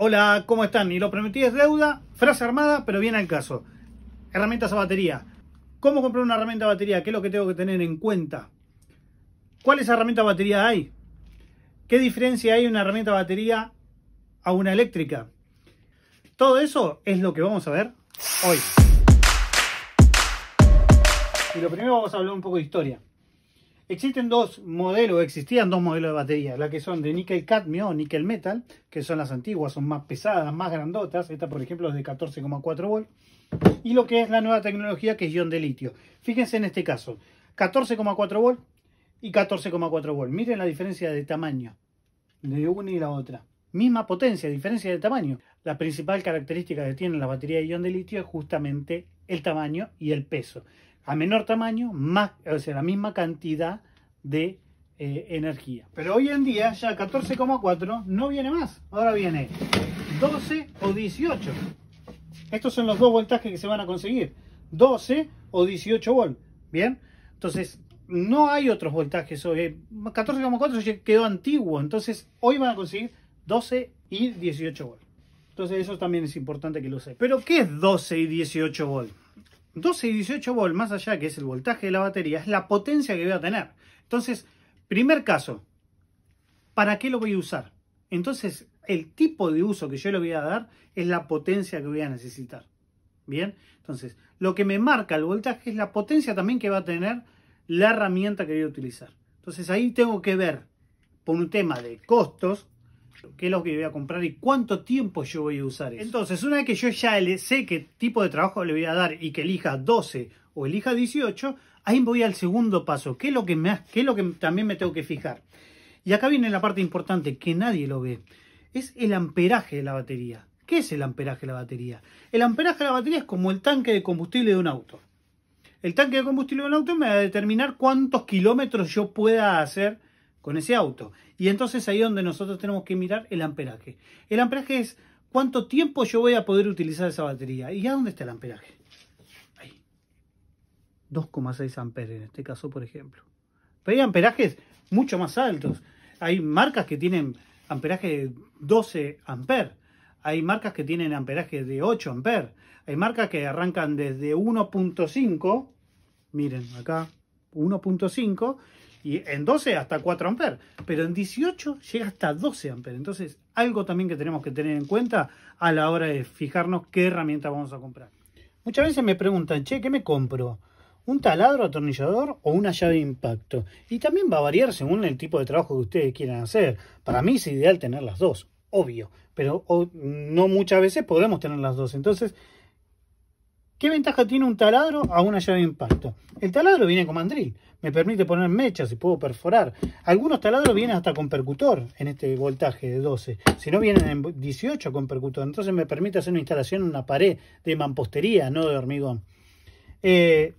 Hola, ¿cómo están? Y lo prometí es deuda, frase armada, pero viene al caso. Herramientas a batería. ¿Cómo comprar una herramienta a batería? ¿Qué es lo que tengo que tener en cuenta? ¿Cuáles herramientas a batería hay? ¿Qué diferencia hay una herramienta a batería a una eléctrica? Todo eso es lo que vamos a ver hoy. Y lo primero vamos a hablar un poco de historia. Existen dos modelos, existían dos modelos de baterías, la que son de níquel cadmio o níquel metal, que son las antiguas, son más pesadas, más grandotas, esta por ejemplo es de 14,4 volt y lo que es la nueva tecnología que es ion de litio. Fíjense en este caso, 14,4 volt y 14,4 volt, Miren la diferencia de tamaño de una y la otra. Misma potencia, diferencia de tamaño. La principal característica que tiene la batería de ion de litio es justamente el tamaño y el peso a menor tamaño, más, o sea, la misma cantidad de eh, energía. Pero hoy en día ya 14,4 no viene más. Ahora viene 12 o 18. Estos son los dos voltajes que se van a conseguir. 12 o 18 volt. Bien, entonces no hay otros voltajes 14,4 14,4 quedó antiguo, entonces hoy van a conseguir 12 y 18 volt. Entonces eso también es importante que lo sepa. Pero ¿qué es 12 y 18 volt? 12 y 18 volt, más allá que es el voltaje de la batería, es la potencia que voy a tener. Entonces, primer caso, ¿para qué lo voy a usar? Entonces, el tipo de uso que yo le voy a dar es la potencia que voy a necesitar. Bien, entonces, lo que me marca el voltaje es la potencia también que va a tener la herramienta que voy a utilizar. Entonces, ahí tengo que ver por un tema de costos, qué es lo que voy a comprar y cuánto tiempo yo voy a usar eso. Entonces, una vez que yo ya sé qué tipo de trabajo le voy a dar y que elija 12 o elija 18, ahí voy al segundo paso, que, qué es lo que también me tengo que fijar. Y acá viene la parte importante que nadie lo ve, es el amperaje de la batería. ¿Qué es el amperaje de la batería? El amperaje de la batería es como el tanque de combustible de un auto. El tanque de combustible de un auto me va a determinar cuántos kilómetros yo pueda hacer con ese auto. Y entonces ahí es donde nosotros tenemos que mirar el amperaje. El amperaje es cuánto tiempo yo voy a poder utilizar esa batería. ¿Y a dónde está el amperaje? Ahí. 2,6 amperes en este caso, por ejemplo. Pero hay amperajes mucho más altos. Hay marcas que tienen amperaje de 12 amperes. Hay marcas que tienen amperaje de 8 amperes. Hay marcas que arrancan desde 1.5. Miren, acá 1.5 y en 12 hasta 4 amperes, pero en 18 llega hasta 12 amperes. Entonces, algo también que tenemos que tener en cuenta a la hora de fijarnos qué herramienta vamos a comprar. Muchas veces me preguntan, che, ¿qué me compro? ¿Un taladro atornillador o una llave de impacto? Y también va a variar según el tipo de trabajo que ustedes quieran hacer. Para mí es ideal tener las dos, obvio, pero no muchas veces podemos tener las dos. Entonces, ¿qué ventaja tiene un taladro a una llave de impacto? El taladro viene con mandril me permite poner mechas y puedo perforar. Algunos taladros vienen hasta con percutor en este voltaje de 12, si no vienen en 18 con percutor, entonces me permite hacer una instalación en una pared de mampostería, no de hormigón. Eh,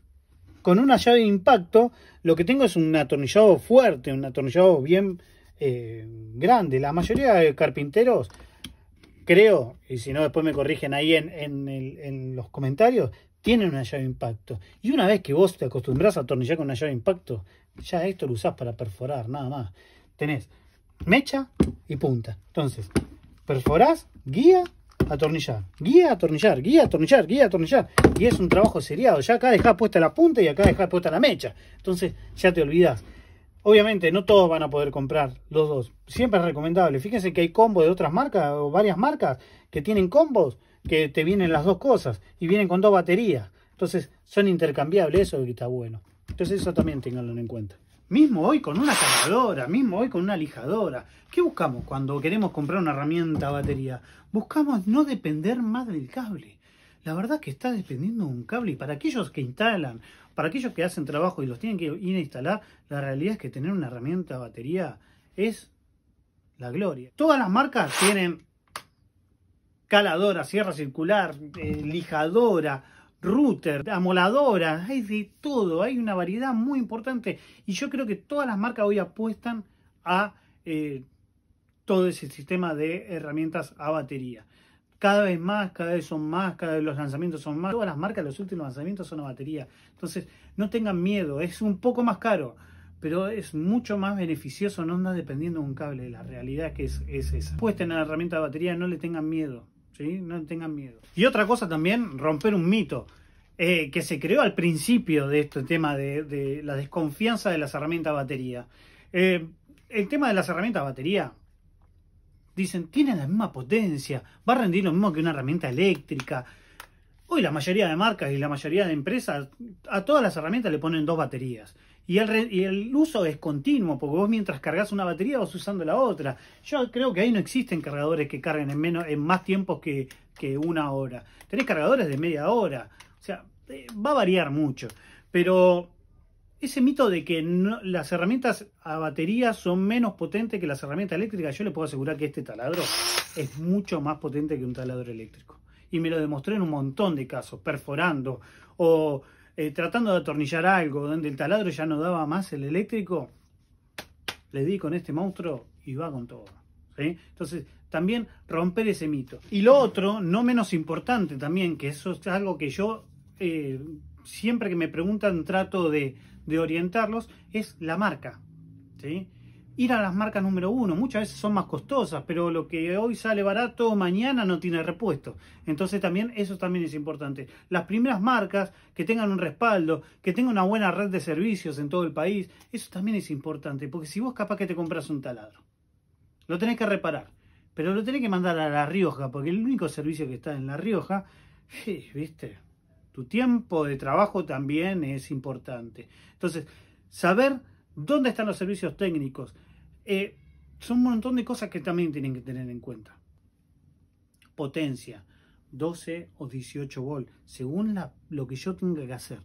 con una llave de impacto, lo que tengo es un atornillado fuerte, un atornillado bien eh, grande. La mayoría de carpinteros, creo, y si no después me corrigen ahí en los comentarios, tiene una llave de impacto. Y una vez que vos te acostumbrás a atornillar con una llave de impacto, ya esto lo usás para perforar, nada más. Tenés mecha y punta. Entonces, perforás, guía, atornillar, guía, atornillar, guía, atornillar, guía, atornillar. Y es un trabajo seriado. Ya acá dejás puesta la punta y acá dejás puesta la mecha. Entonces, ya te olvidás. Obviamente no todos van a poder comprar los dos. Siempre es recomendable. Fíjense que hay combos de otras marcas o varias marcas que tienen combos que te vienen las dos cosas y vienen con dos baterías. Entonces son intercambiables, eso está bueno. Entonces eso también tenganlo en cuenta. Mismo hoy con una cargadora, mismo hoy con una lijadora. ¿Qué buscamos cuando queremos comprar una herramienta batería? Buscamos no depender más del cable. La verdad que está dependiendo de un cable y para aquellos que instalan, para aquellos que hacen trabajo y los tienen que ir a instalar, la realidad es que tener una herramienta batería es la gloria. Todas las marcas tienen caladora, sierra circular, eh, lijadora, router, amoladora, hay de todo, hay una variedad muy importante y yo creo que todas las marcas hoy apuestan a eh, todo ese sistema de herramientas a batería. Cada vez más, cada vez son más, cada vez los lanzamientos son más. Todas las marcas, los últimos lanzamientos son a batería. Entonces, no tengan miedo, es un poco más caro, pero es mucho más beneficioso no andar dependiendo de un cable. La realidad es que es, esa. Apuesten a la herramienta de batería, no le tengan miedo. No tengan miedo. Y otra cosa también, romper un mito. Eh, que se creó al principio de este tema de, la desconfianza de las herramientas batería. Eh, el tema de las herramientas batería, dicen, tiene la misma potencia, va a rendir lo mismo que una herramienta eléctrica. Hoy la mayoría de marcas y la mayoría de empresas, a todas las herramientas le ponen dos baterías. Y el, uso es continuo, porque vos mientras cargas una batería vas usando la otra. Yo creo que ahí no existen cargadores que carguen en, menos, en más tiempo que, una hora. Tenés cargadores de media hora. O sea, eh, va a variar mucho. Pero ese mito de que las herramientas a batería son menos potentes que las herramientas eléctricas, yo le puedo asegurar que este taladro es mucho más potente que un taladro eléctrico. Y me lo demostré en un montón de casos, perforando o eh, tratando de atornillar algo, donde el taladro ya no daba más el eléctrico, le di con este monstruo y va con todo. Entonces, también romper ese mito. Y lo otro, no menos importante también, que eso es algo que yo eh, siempre que me preguntan trato de, de orientarlos, es la marca. ¿sí? ir a las marcas número uno. Muchas veces son más costosas, pero lo que hoy sale barato, mañana no tiene repuesto. Entonces también eso también es importante. Las primeras marcas que tengan un respaldo, que tengan una buena red de servicios en todo el país, eso también es importante, porque si vos capaz que te compras un taladro, lo tenés que reparar, pero lo tenés que mandar a La Rioja, porque el único servicio que está en La Rioja, viste, tu tiempo de trabajo también es importante. Entonces, saber ¿Dónde están los servicios técnicos? Eh, son un montón de cosas que también tienen que tener en cuenta. Potencia, 12 o 18 volts, según lo que yo tenga que hacer.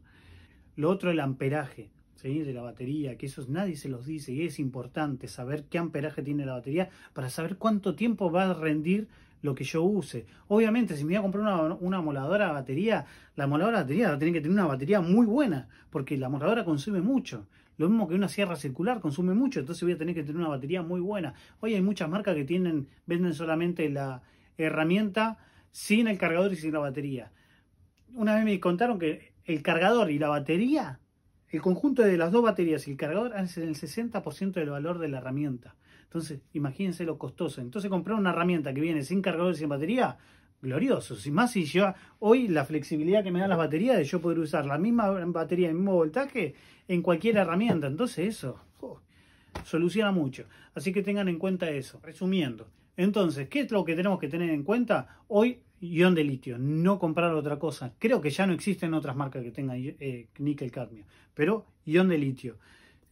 Lo otro, el amperaje de la batería, que eso nadie se los dice y es importante saber qué amperaje tiene la batería para saber cuánto tiempo va a rendir lo que yo use. Obviamente, si me voy a comprar una, amoladora moladora de batería, la moladora de batería va a tener que tener una batería muy buena, porque la moladora consume mucho. Lo mismo que una sierra circular, consume mucho, entonces voy a tener que tener una batería muy buena. Hoy hay muchas marcas que tienen, venden solamente la herramienta sin el cargador y sin la batería. Una vez me contaron que el cargador y la batería, el conjunto de las dos baterías y el cargador hacen el 60% del valor de la herramienta. Entonces, imagínense lo costoso. Entonces, comprar una herramienta que viene sin cargador y sin batería glorioso. y más, si yo hoy la flexibilidad que me dan las baterías de yo poder usar la misma batería, el mismo voltaje en cualquier herramienta. Entonces eso soluciona mucho. Así que tengan en cuenta eso. Resumiendo, entonces, ¿qué es lo que tenemos que tener en cuenta? Hoy ion de litio, no comprar otra cosa. Creo que ya no existen otras marcas que tengan eh, níquel cadmio, pero ion de litio.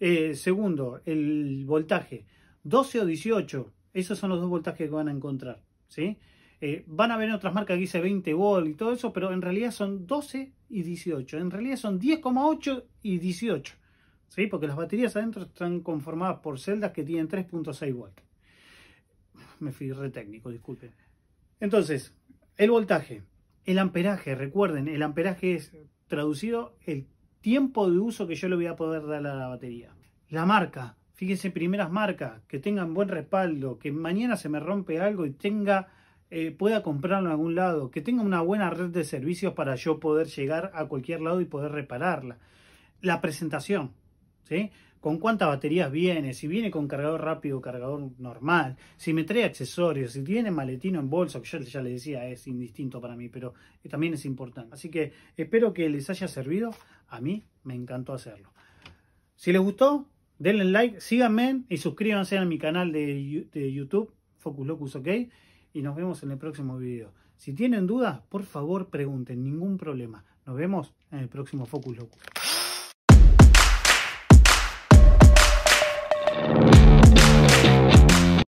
Eh, segundo, el voltaje. 12 o 18, esos son los dos voltajes que van a encontrar. ¿sí? Eh, van a ver otras marcas que dice 20 volt y todo eso, pero en realidad son 12 y 18. En realidad son 10,8 y 18. ¿sí? Porque las baterías adentro están conformadas por celdas que tienen 3.6 volt. Me fui re técnico, disculpen. Entonces, el voltaje, el amperaje, recuerden, el amperaje es traducido el tiempo de uso que yo le voy a poder dar a la batería. La marca, fíjense, primeras marcas, que tengan buen respaldo, que mañana se me rompe algo y tenga eh, pueda comprarlo en algún lado, que tenga una buena red de servicios para yo poder llegar a cualquier lado y poder repararla. La presentación, ¿sí? Con cuántas baterías viene, si viene con cargador rápido o cargador normal, si me trae accesorios, si tiene maletino en bolsa, que yo ya le decía es indistinto para mí, pero también es importante. Así que espero que les haya servido, a mí me encantó hacerlo. Si les gustó, denle like, síganme y suscríbanse a mi canal de, de YouTube, Focus Locus OK y nos vemos en el próximo video. Si tienen dudas, por favor pregunten, ningún problema. Nos vemos en el próximo Focus loco